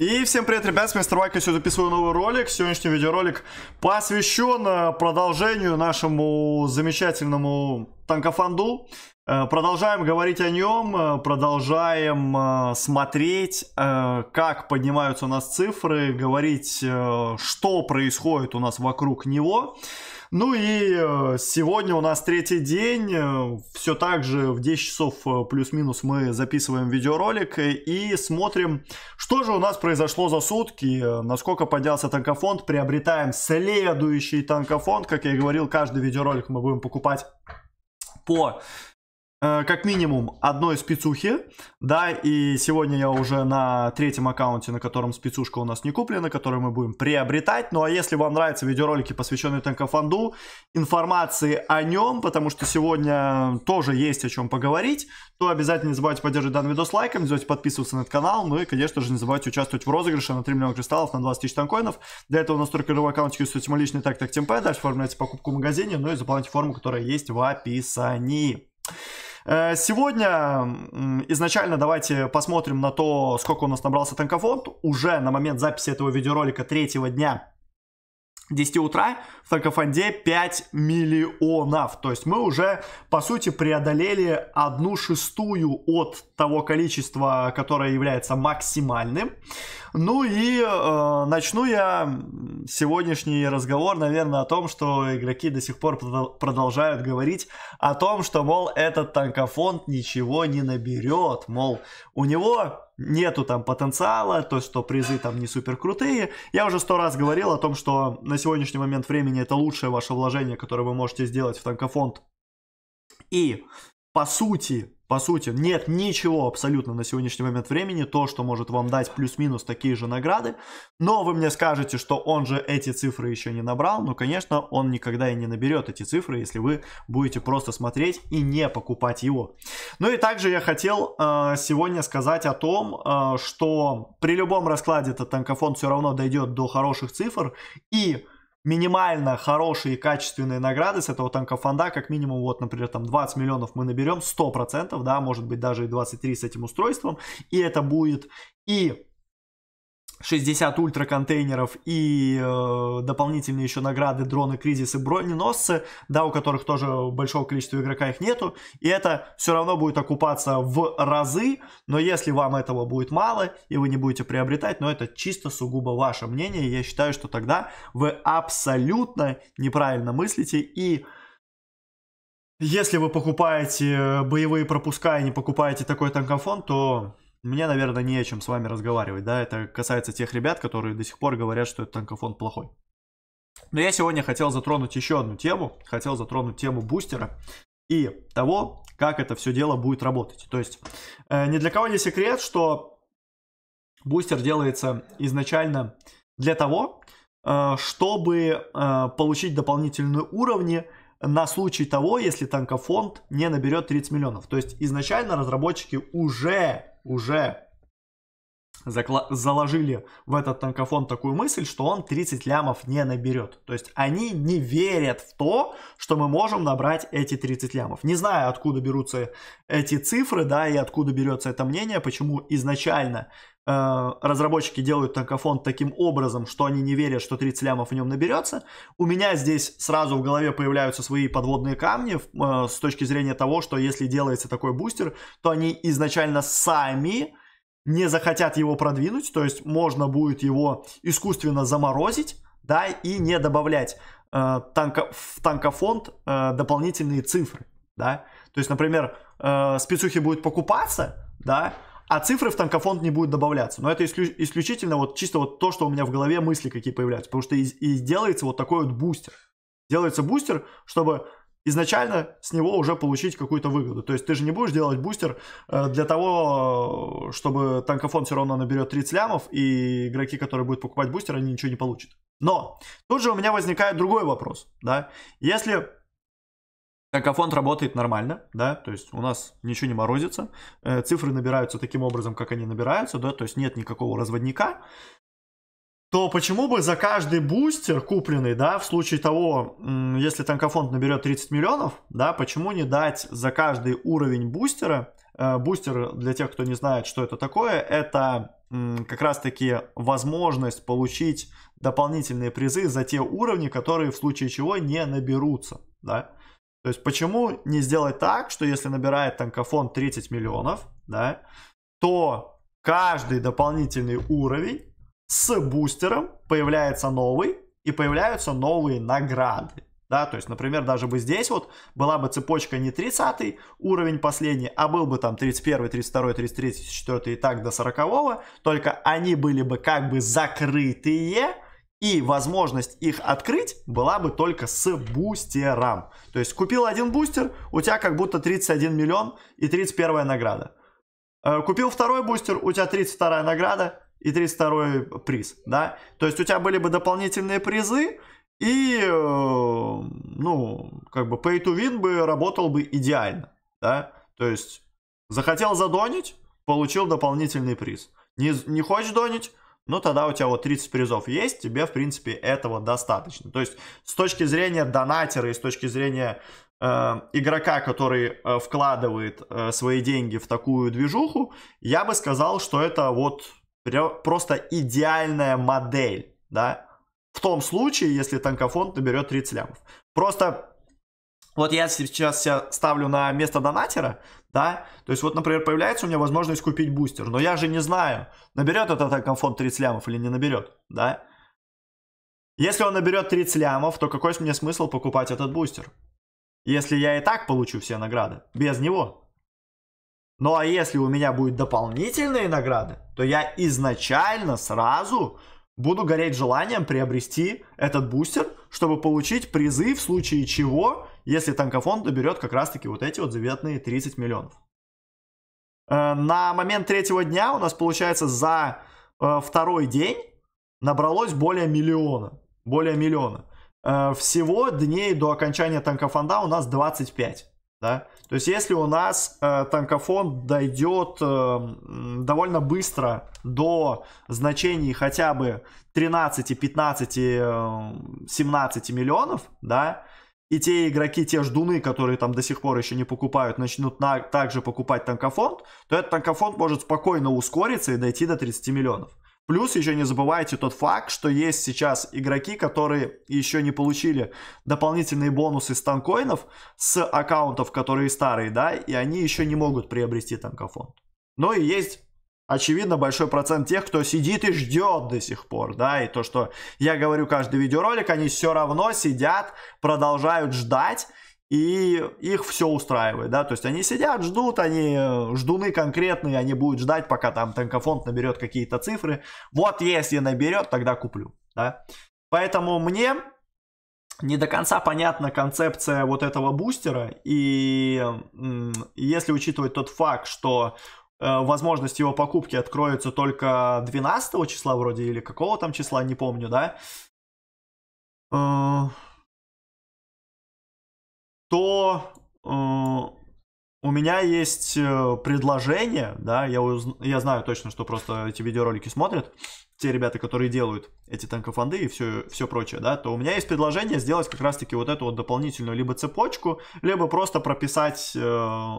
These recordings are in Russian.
И всем привет, ребят, с Мистер Вайка сегодня записываю новый ролик. Сегодняшний видеоролик посвящен э, продолжению нашему замечательному танкофанду. Э, продолжаем говорить о нем, э, продолжаем смотреть, как поднимаются у нас цифры, говорить, что происходит у нас вокруг него. Ну и э, сегодня у нас третий день. Э, Все так же в 10 часов э, плюс-минус мы записываем видеоролик и смотрим, что же у нас произошло за сутки, насколько поднялся танкофонд. Приобретаем следующий танкофонд. Как я и говорил, каждый видеоролик мы будем покупать по Э, как минимум одной спецухи, да, и сегодня я уже на третьем аккаунте, на котором спецушка у нас не куплена, которую мы будем приобретать. Ну а если вам нравятся видеоролики, посвященные танкофанду, информации о нем, потому что сегодня тоже есть о чем поговорить, то обязательно не забывайте поддерживать данный видос лайком, не забывайте подписываться на этот канал, ну и, конечно же, не забывайте участвовать в розыгрыше на 3 миллиона кристаллов на 20 тысяч танкоинов. Для этого у нас только живой аккаунт, есть мой личный так так темпе, дальше оформляйте покупку в магазине, ну и заполняйте форму, которая есть в описании. Э, сегодня изначально давайте посмотрим на то, сколько у нас набрался танкофонд. Уже на момент записи этого видеоролика третьего дня 10 утра в танкофонде 5 миллионов. То есть мы уже, по сути, преодолели одну шестую от того количества, которое является максимальным. Ну и э, начну я сегодняшний разговор, наверное, о том, что игроки до сих пор продолжают говорить о том, что, мол, этот танкофонд ничего не наберет, мол, у него нету там потенциала, то, что призы там не супер крутые. Я уже сто раз говорил о том, что на сегодняшний момент времени это лучшее ваше вложение, которое вы можете сделать в танкофонд. И, по сути, по сути, нет ничего абсолютно на сегодняшний момент времени, то, что может вам дать плюс-минус такие же награды. Но вы мне скажете, что он же эти цифры еще не набрал. Ну, конечно, он никогда и не наберет эти цифры, если вы будете просто смотреть и не покупать его. Ну и также я хотел э, сегодня сказать о том, э, что при любом раскладе этот танкофон все равно дойдет до хороших цифр. И минимально хорошие и качественные награды с этого танка фонда, как минимум, вот, например, там 20 миллионов мы наберем, 100%, да, может быть, даже и 23 с этим устройством, и это будет и 60 ультра контейнеров и э, дополнительные еще награды дроны кризисы, броненосцы, да, у которых тоже большого количества игрока их нету, и это все равно будет окупаться в разы, но если вам этого будет мало и вы не будете приобретать, но ну, это чисто сугубо ваше мнение, я считаю, что тогда вы абсолютно неправильно мыслите и если вы покупаете боевые пропуска и не покупаете такой танкофон, то мне, наверное, не о чем с вами разговаривать, да, это касается тех ребят, которые до сих пор говорят, что этот танкофон плохой. Но я сегодня хотел затронуть еще одну тему, хотел затронуть тему бустера и того, как это все дело будет работать. То есть, э, ни для кого не секрет, что бустер делается изначально для того, э, чтобы э, получить дополнительные уровни, на случай того, если танкофонд не наберет 30 миллионов. То есть изначально разработчики уже уже закла заложили в этот танкофон такую мысль, что он 30 лямов не наберет. То есть они не верят в то, что мы можем набрать эти 30 лямов. Не знаю, откуда берутся эти цифры, да, и откуда берется это мнение, почему изначально э, разработчики делают танкофон таким образом, что они не верят, что 30 лямов в нем наберется. У меня здесь сразу в голове появляются свои подводные камни э, с точки зрения того, что если делается такой бустер, то они изначально сами не захотят его продвинуть, то есть можно будет его искусственно заморозить, да, и не добавлять э, танко, в танкофонд э, дополнительные цифры, да. То есть, например, э, спецухи будут покупаться, да, а цифры в танкофонд не будут добавляться. Но это исключительно вот чисто вот то, что у меня в голове мысли какие появляются, потому что и, и делается вот такой вот бустер. Делается бустер, чтобы изначально с него уже получить какую-то выгоду. То есть ты же не будешь делать бустер э, для того, э, чтобы танкофон все равно наберет 30 лямов, и игроки, которые будут покупать бустер, они ничего не получат. Но тут же у меня возникает другой вопрос, да, если Какофонд работает нормально, да, то есть у нас ничего не морозится, э, цифры набираются таким образом, как они набираются, да, то есть нет никакого разводника, то почему бы за каждый бустер купленный, да, в случае того, если танкофонд наберет 30 миллионов, да, почему не дать за каждый уровень бустера, э, бустер, для тех, кто не знает, что это такое, это как раз-таки возможность получить дополнительные призы за те уровни, которые в случае чего не наберутся, да. То есть почему не сделать так, что если набирает танкофон 30 миллионов, да, то каждый дополнительный уровень с бустером появляется новый, и появляются новые награды. Да, то есть, например, даже бы здесь вот была бы цепочка не 30 уровень последний, а был бы там 31, 32, 33, 34 и так до 40, только они были бы как бы закрытые, и возможность их открыть была бы только с бустером. То есть купил один бустер, у тебя как будто 31 миллион и 31 награда. Э, купил второй бустер, у тебя 32 награда и 32 приз, да. То есть у тебя были бы дополнительные призы, и, э, ну, как бы pay to win бы работал бы идеально, да. То есть захотел задонить, получил дополнительный приз. Не, не хочешь донить, ну тогда у тебя вот 30 призов есть, тебе в принципе этого достаточно. То есть с точки зрения донатера и с точки зрения э, игрока, который э, вкладывает свои деньги в такую движуху, я бы сказал, что это вот просто идеальная модель, да, в том случае, если танкофонд наберет 30 лямов. Просто вот я сейчас себя ставлю на место донатера, да, то есть вот, например, появляется у меня возможность купить бустер, но я же не знаю, наберет этот танкофонд 30 лямов или не наберет, да. Если он наберет 30 лямов, то какой мне смысл покупать этот бустер? Если я и так получу все награды без него, ну а если у меня будут дополнительные награды, то я изначально сразу буду гореть желанием приобрести этот бустер, чтобы получить призы в случае чего, если танкофон доберет как раз таки вот эти вот заветные 30 миллионов. Э, на момент третьего дня у нас получается за э, второй день набралось более миллиона. Более миллиона. Э, всего дней до окончания танкофонда у нас 25. Да? То есть, если у нас э, танкофон дойдет э, довольно быстро до значений хотя бы 13, 15, э, 17 миллионов, да, и те игроки, те ждуны, которые там до сих пор еще не покупают, начнут на, также покупать танкофонд, то этот танкофонд может спокойно ускориться и дойти до 30 миллионов. Плюс еще не забывайте тот факт, что есть сейчас игроки, которые еще не получили дополнительные бонусы станкоинов с аккаунтов, которые старые, да, и они еще не могут приобрести танкофонд. Ну и есть очевидно, большой процент тех, кто сидит и ждет до сих пор, да, и то, что я говорю каждый видеоролик, они все равно сидят, продолжают ждать, и их все устраивает, да, то есть они сидят, ждут, они э, ждуны конкретные, они будут ждать, пока там танкофонд наберет какие-то цифры, вот если наберет, тогда куплю, да, поэтому мне не до конца понятна концепция вот этого бустера, и если учитывать тот факт, что э, возможность его покупки откроется только 12 числа вроде, или какого там числа, не помню, да, э, то э, у меня есть э, предложение, да, я, уз... я знаю точно, что просто эти видеоролики смотрят, те ребята, которые делают эти танкофонды и все, все прочее, да, то у меня есть предложение сделать как раз-таки вот эту вот дополнительную либо цепочку, либо просто прописать э,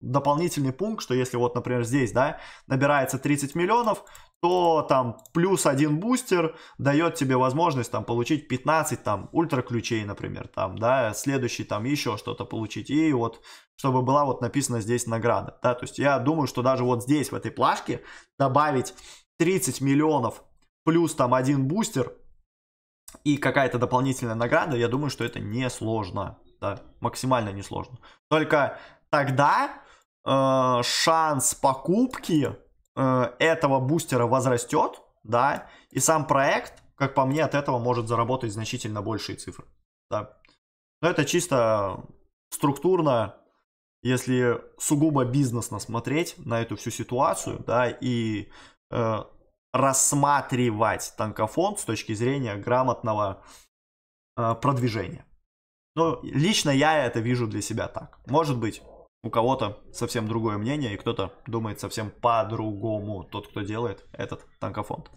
дополнительный пункт, что если вот, например, здесь, да, набирается 30 миллионов, то там плюс один бустер дает тебе возможность там получить 15 там ультра ключей, например, там, да, следующий там еще что-то получить. И вот, чтобы была вот написана здесь награда, да, то есть я думаю, что даже вот здесь, в этой плашке, добавить 30 миллионов плюс там один бустер и какая-то дополнительная награда, я думаю, что это не сложно, да, максимально несложно. Только тогда Э, шанс покупки э, этого бустера возрастет, да, и сам проект, как по мне, от этого может заработать значительно большие цифры, да. Но это чисто структурно, если сугубо бизнесно смотреть на эту всю ситуацию, да, и э, рассматривать танкофонд с точки зрения грамотного э, продвижения. Ну, лично я это вижу для себя так. Может быть, у кого-то совсем другое мнение, и кто-то думает совсем по-другому, тот, кто делает этот танкофонд.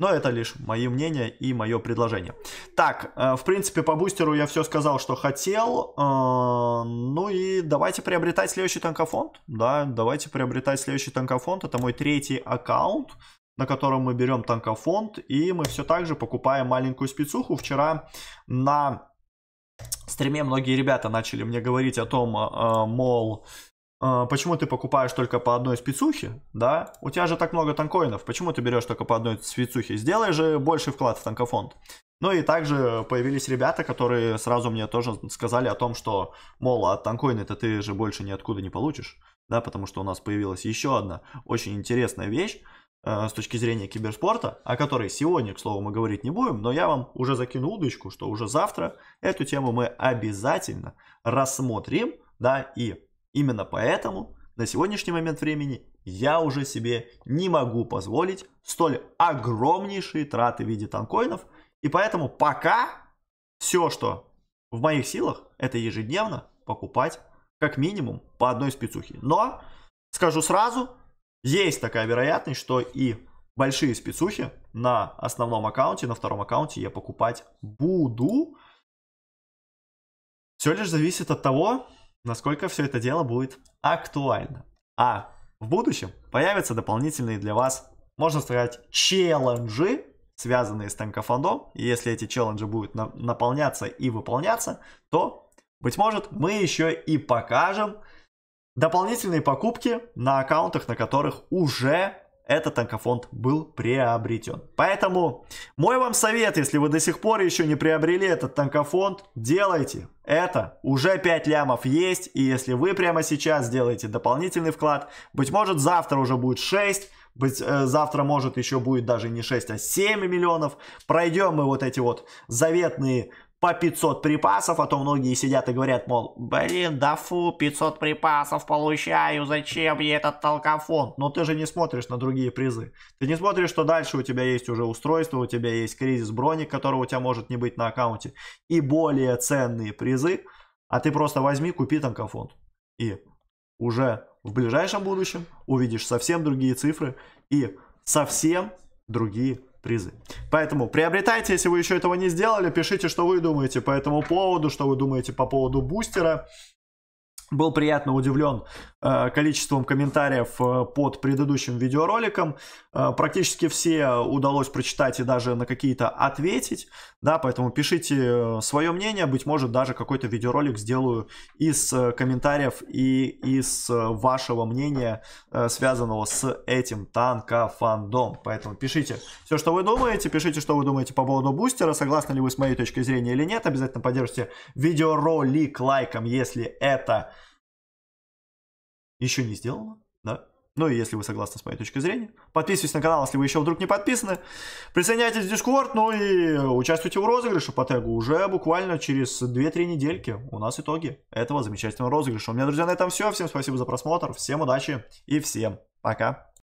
Но это лишь мои мнения и мое предложение. Так, э, в принципе, по бустеру я все сказал, что хотел. Э, ну и давайте приобретать следующий танкофонд. Да, давайте приобретать следующий танкофонд. Это мой третий аккаунт на котором мы берем танкофонд, и мы все так же покупаем маленькую спецуху. Вчера на стриме многие ребята начали мне говорить о том, а, а, мол, а, почему ты покупаешь только по одной спецухе, да? У тебя же так много танкоинов, почему ты берешь только по одной спецухе? Сделай же больше вклад в танкофонд. Ну и также появились ребята, которые сразу мне тоже сказали о том, что, мол, от танкоина-то ты же больше ниоткуда не получишь, да, потому что у нас появилась еще одна очень интересная вещь, Э, с точки зрения киберспорта, о которой сегодня, к слову, мы говорить не будем, но я вам уже закину удочку, что уже завтра эту тему мы обязательно рассмотрим, да, и именно поэтому на сегодняшний момент времени я уже себе не могу позволить столь огромнейшие траты в виде танкоинов, и поэтому пока все, что в моих силах, это ежедневно покупать как минимум по одной спецухе. Но, скажу сразу, есть такая вероятность, что и большие спецухи на основном аккаунте, на втором аккаунте я покупать буду. Все лишь зависит от того, насколько все это дело будет актуально. А в будущем появятся дополнительные для вас, можно сказать, челленджи, связанные с танкофондом. И если эти челленджи будут на- наполняться и выполняться, то, быть может, мы еще и покажем дополнительные покупки на аккаунтах, на которых уже этот танкофонд был приобретен. Поэтому мой вам совет, если вы до сих пор еще не приобрели этот танкофонд, делайте это. Уже 5 лямов есть, и если вы прямо сейчас сделаете дополнительный вклад, быть может завтра уже будет 6, быть, э, завтра может еще будет даже не 6, а 7 миллионов. Пройдем мы вот эти вот заветные по 500 припасов, а то многие сидят и говорят, мол, блин, да фу, 500 припасов получаю, зачем мне этот толкофон? Но ты же не смотришь на другие призы. Ты не смотришь, что дальше у тебя есть уже устройство, у тебя есть кризис брони, которого у тебя может не быть на аккаунте, и более ценные призы, а ты просто возьми, купи толкофон. И уже в ближайшем будущем увидишь совсем другие цифры и совсем другие призы. Поэтому приобретайте, если вы еще этого не сделали, пишите, что вы думаете по этому поводу, что вы думаете по поводу бустера. Был приятно удивлен Э, количеством комментариев э, под предыдущим видеороликом. Э, практически все удалось прочитать и даже на какие-то ответить, да, поэтому пишите свое мнение, быть может даже какой-то видеоролик сделаю из комментариев и из вашего мнения, связанного с этим танка фандом. Поэтому пишите все, что вы думаете, пишите, что вы думаете по поводу бустера, согласны ли вы с моей точкой зрения или нет, обязательно поддержите видеоролик лайком, если это еще не сделано, да? Ну и если вы согласны с моей точкой зрения, подписывайтесь на канал, если вы еще вдруг не подписаны. Присоединяйтесь в Discord, ну и участвуйте в розыгрыше по тегу. Уже буквально через 2-3 недельки у нас итоги этого замечательного розыгрыша. У меня, друзья, на этом все. Всем спасибо за просмотр, всем удачи и всем пока.